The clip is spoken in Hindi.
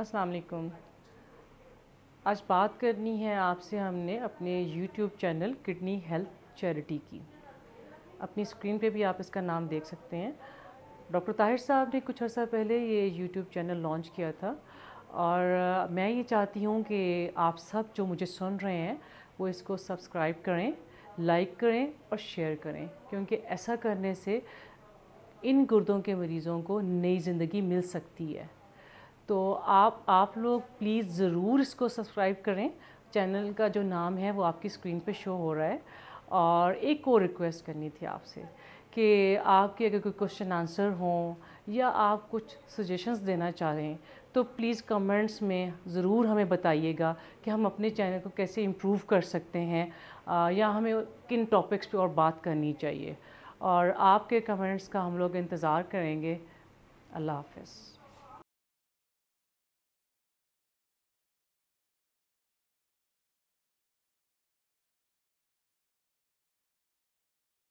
अस्सलाम आज बात करनी है आपसे हमने अपने YouTube channel kidney health charity की अपनी स्क्रीन पे भी आप इसका नाम देख सकते हैं डॉक्टर ताहिर साहब ने कुछ अर्सा पहले ये यूट्यूब चैनल लॉन्च किया था और मैं ये चाहती हूँ कि आप सब जो मुझे सुन रहे हैं वो इसको सब्सक्राइब करें लाइक करें और शेयर करें क्योंकि ऐसा करने से इन गुर्दों के मरीज़ों को नई ज़िंदगी मिल सकती है तो आप आप लोग प्लीज़ ज़रूर इसको सब्सक्राइब करें चैनल का जो नाम है वो आपकी स्क्रीन पे शो हो रहा है और एक और रिक्वेस्ट करनी थी आपसे कि आपके अगर कोई क्वेश्चन आंसर हो या आप कुछ सजेशंस देना चाह रहे हैं तो प्लीज़ कमेंट्स में ज़रूर हमें बताइएगा कि हम अपने चैनल को कैसे इम्प्रूव कर सकते हैं या हमें किन टॉपिक्स पे और बात करनी चाहिए और आपके कमेंट्स का हम लोग इंतज़ार करेंगे अल्लाह हाफिज़